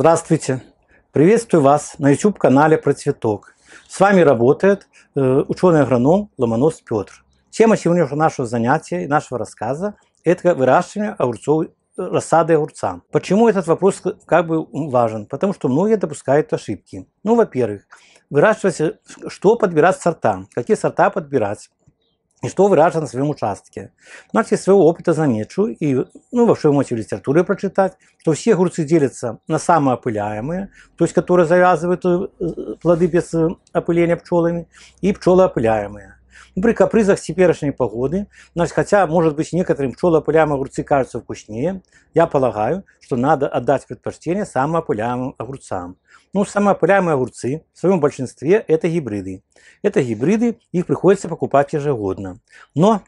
Здравствуйте! Приветствую вас на YouTube-канале «Про цветок». С вами работает э, ученый-агроном Ломонос Петр. Тема сегодняшнего нашего занятия и нашего рассказа – это выращивание огурцов, э, рассады огурца. Почему этот вопрос как бы важен? Потому что многие допускают ошибки. Ну, во-первых, выращивать, э, что подбирать сорта, какие сорта подбирать, и что выражено на своем участке. Значит, из своего опыта замечу, и ну, во всем можете в литературе прочитать, То все огурцы делятся на самые опыляемые, то есть которые завязывают плоды без опыления пчелами, и пчелы опыляемые при капризах теперешней погоды, значит, хотя, может быть, некоторым пчелопылям огурцы кажутся вкуснее, я полагаю, что надо отдать предпочтение самоопылямым огурцам. Ну, самоопыляемые огурцы в своем большинстве это гибриды. Это гибриды, их приходится покупать ежегодно. Но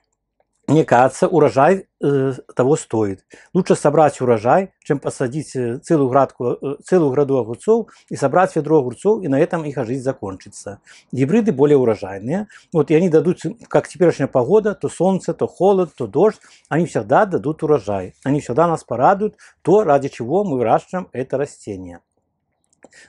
мне кажется, урожай э, того стоит. Лучше собрать урожай, чем посадить э, целую, градку, э, целую граду огурцов и собрать ведро огурцов, и на этом их жизнь закончится. Гибриды более урожайные. Вот, и они дадут, как теперешняя погода, то солнце, то холод, то дождь, они всегда дадут урожай. Они всегда нас порадуют, то, ради чего мы выращиваем это растение.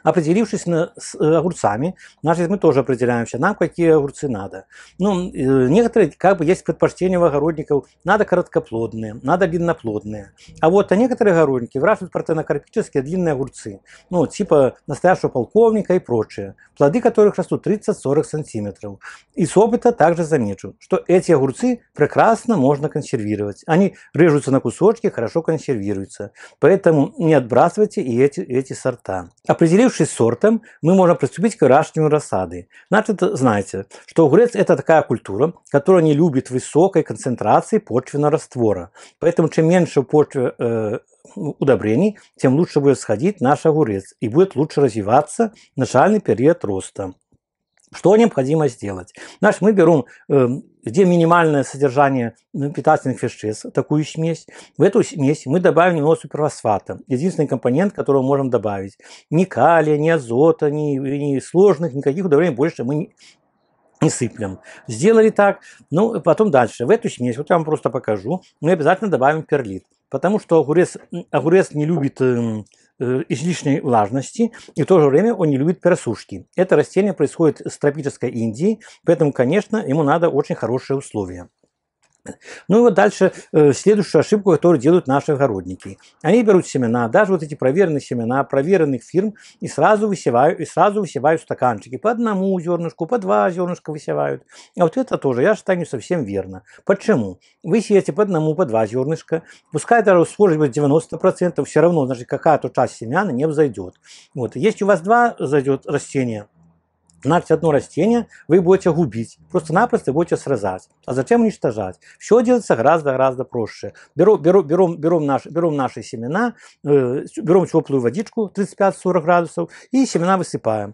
Определившись на, с э, огурцами, значит, мы тоже определяемся, нам какие огурцы надо. Ну, э, некоторые, как бы, есть предпочтение у огородников, надо короткоплодные, надо длинноплодные. А вот а некоторые огородники выращивают протеинокарпические длинные огурцы, ну, типа настоящего полковника и прочее, плоды которых растут 30-40 сантиметров. И с опыта также замечу, что эти огурцы прекрасно можно консервировать. Они режутся на кусочки, хорошо консервируются. Поэтому не отбрасывайте и эти, эти сорта. Определившись сортом, мы можем приступить к выращиванию рассады. Значит, знаете, что огурец – это такая культура, которая не любит высокой концентрации почвенного раствора. Поэтому чем меньше почв э, ну, удобрений, тем лучше будет сходить наш огурец и будет лучше развиваться начальный период роста. Что необходимо сделать? Значит, мы берем, эм, где минимальное содержание ну, питательных веществ, такую смесь. В эту смесь мы добавим немного суперфосфата. Единственный компонент, который мы можем добавить. Ни калия, ни азота, ни, ни сложных, никаких удобрений больше мы не, не сыплем. Сделали так, ну, потом дальше. В эту смесь, вот я вам просто покажу, мы обязательно добавим перлит. Потому что огурец, огурец не любит эм, Э, излишней влажности, и в то же время он не любит пересушки. Это растение происходит с тропической Индии, поэтому, конечно, ему надо очень хорошие условия. Ну и вот дальше э, следующую ошибку, которую делают наши огородники. Они берут семена, даже вот эти проверенные семена проверенных фирм, и сразу высевают, и сразу высевают стаканчики. По одному зернышку, по два зернышка высевают. А вот это тоже, я считаю, не совсем верно. Почему? Вы сеете по одному, по два зернышка, пускай даже схожесть будет 90%, все равно, значит, какая-то часть семян не взойдет. Вот. Если у вас два зайдет растения, одно растение вы будете губить, просто-напросто будете срезать, а зачем уничтожать. Все делается гораздо-гораздо проще. Беру, беру, берем, берем, наш, берем наши семена, э, берем теплую водичку 35-40 градусов и семена высыпаем.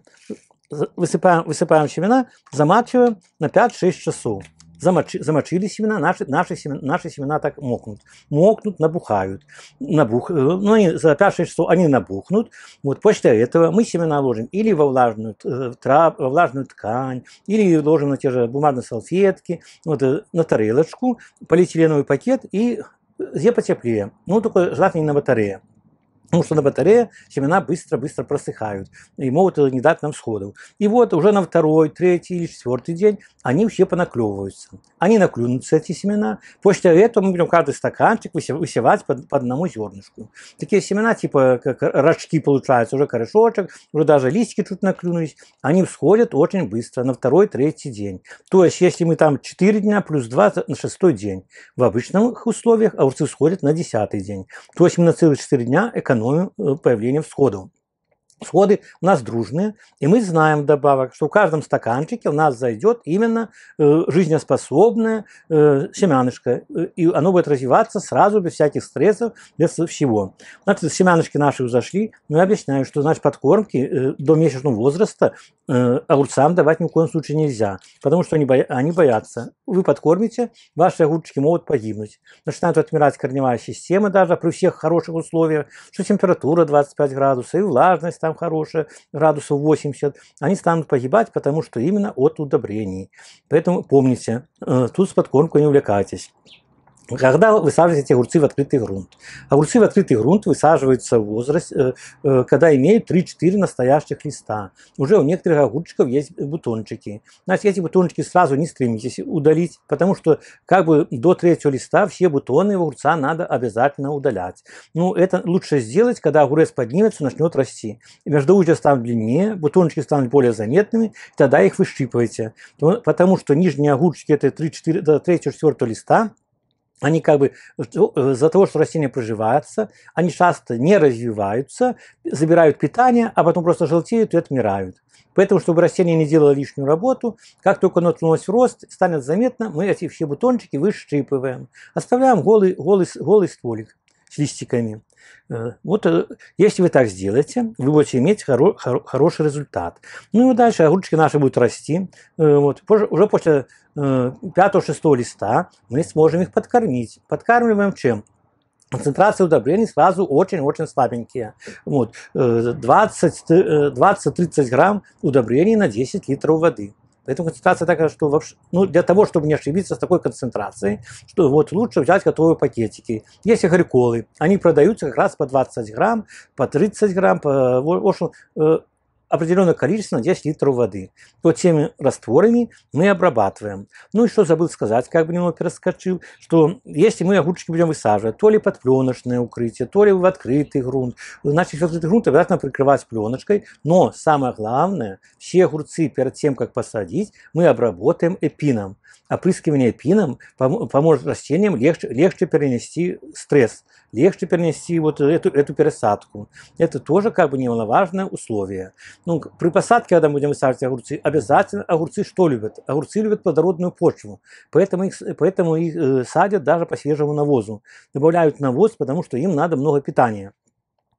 Высыпаем, высыпаем семена, замачиваем на 5-6 часов. Замочи, замочили семена, наши, наши, семена, наши семена так мокнут. Мокнут, набухают. Набух, э, ну, они, за 5 часов они набухнут. Вот после этого мы семена ложим или во влажную, э, трав, во влажную ткань, или ложим на те же бумажные салфетки, вот, э, на тарелочку, полиэтиленовый пакет и где потеплее. Ну, только желательно на батарее. Потому ну, что на батарее семена быстро-быстро просыхают и могут не дать нам всходов. И вот уже на второй, третий или четвертый день они все понаклевываются. Они наклюнутся, эти семена. После этого мы будем каждый стаканчик высевать по, по одному зернышку. Такие семена, типа как рожки получаются, уже корешочек, уже даже листики чуть наклюнулись. Они всходят очень быстро, на второй, третий день. То есть, если мы там 4 дня плюс 2 на шестой день. В обычных условиях а огурцы всходят на десятый день. То есть, мы на целых 4 дня экономим больную э, появлением всходов. Сходы у нас дружные, и мы знаем добавок, что в каждом стаканчике у нас зайдет именно э, жизнеспособное э, семянышко, э, и оно будет развиваться сразу, без всяких стрессов, без всего. Значит, семяночки наши зашли, но ну, я объясняю, что значит подкормки э, до месячного возраста э, огурцам давать ни в коем случае нельзя, потому что они, боя они боятся. Вы подкормите, ваши огурчики могут погибнуть. Начинают отмирать корневая система даже при всех хороших условиях, что температура 25 градусов и влажность там, там хорошая, градусов 80, они станут погибать, потому что именно от удобрений. Поэтому помните, э, тут с подкормкой не увлекайтесь. Когда высаживаете огурцы в открытый грунт? Огурцы в открытый грунт высаживаются в возрасте, э, э, когда имеют 3-4 настоящих листа. Уже у некоторых огурчиков есть бутончики. Значит, эти бутончики сразу не стремитесь удалить, потому что как бы до третьего листа все бутоны огурца надо обязательно удалять. Ну, это лучше сделать, когда огурец поднимется, начнет расти. Междуузья станут длиннее, бутончики станут более заметными, тогда их выщипываете. Потому что нижние огурчики это 3-4, до 3-4 листа, они как бы э, за того, что растения проживаются, они часто не развиваются, забирают питание, а потом просто желтеют и отмирают. Поэтому, чтобы растение не делало лишнюю работу, как только оно в рост, станет заметно, мы эти все бутончики вышипываем. Оставляем голый, голый, голый стволик с листиками. Э, вот э, если вы так сделаете, вы будете иметь хоро хоро хороший результат. Ну и дальше огурчики наши будут расти. Э, вот. Позже, уже после 5-6 листа мы сможем их подкормить. Подкармливаем чем? Концентрации удобрений сразу очень-очень слабенькие. Вот. 20-30 грамм удобрений на 10 литров воды. Поэтому концентрация такая, что вообще, ну, для того, чтобы не ошибиться с такой концентрацией, что вот лучше взять готовые пакетики. Есть агриколы, они продаются как раз по 20 грамм, по 30 грамм, по, э, в общем, э, определенное количество на 10 литров воды. Вот теми растворами мы обрабатываем. Ну и что забыл сказать, как бы немного перескочил, что если мы огурчики будем высаживать, то ли под пленочное укрытие, то ли в открытый грунт, значит в открытый грунт обязательно прикрывать пленочкой, но самое главное, все огурцы перед тем, как посадить, мы обработаем эпином. Опрыскивание эпином поможет растениям легче, легче перенести стресс, легче перенести вот эту, эту пересадку. Это тоже как бы немаловажное условие ну, при посадке, когда мы будем высаживать огурцы, обязательно огурцы что любят? Огурцы любят плодородную почву, поэтому их, поэтому их э, садят даже по свежему навозу. Добавляют навоз, потому что им надо много питания.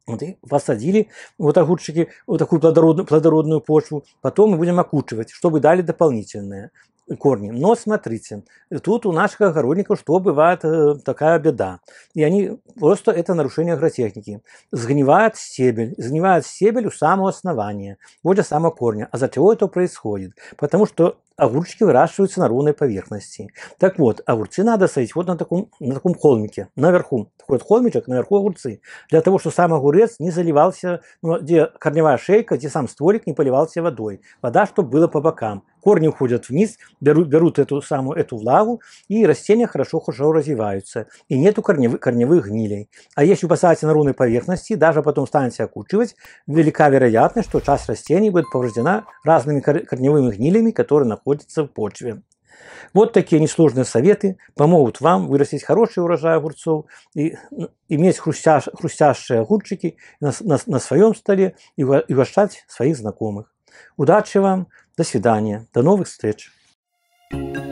Вот и посадили вот огурчики, вот такую плодородную, плодородную почву. Потом мы будем окучивать, чтобы дали дополнительное корни. Но смотрите, тут у наших огородников что бывает э, такая беда. И они просто это нарушение агротехники. Сгнивает стебель, сгнивает стебель у самого основания, возле самого корня. А за чего это происходит? Потому что огурчики выращиваются на ровной поверхности. Так вот, огурцы надо садить вот на таком, на таком холмике, наверху. Такой вот холмичек, наверху огурцы. Для того, чтобы сам огурец не заливался, ну, где корневая шейка, где сам стволик не поливался водой. Вода, чтобы было по бокам. Корни уходят вниз, берут, берут эту самую эту влагу, и растения хорошо-хорошо развиваются. И нету корневых, корневых гнилей. А если посадите на ровной поверхности, даже потом станете окучивать, велика вероятность, что часть растений будет повреждена разными корневыми гнилями, которые находятся находятся в почве. Вот такие несложные советы помогут вам вырастить хороший урожай огурцов и ну, иметь хрустяш, хрустящие огурчики на, на, на своем столе и угощать своих знакомых. Удачи вам, до свидания, до новых встреч! thank you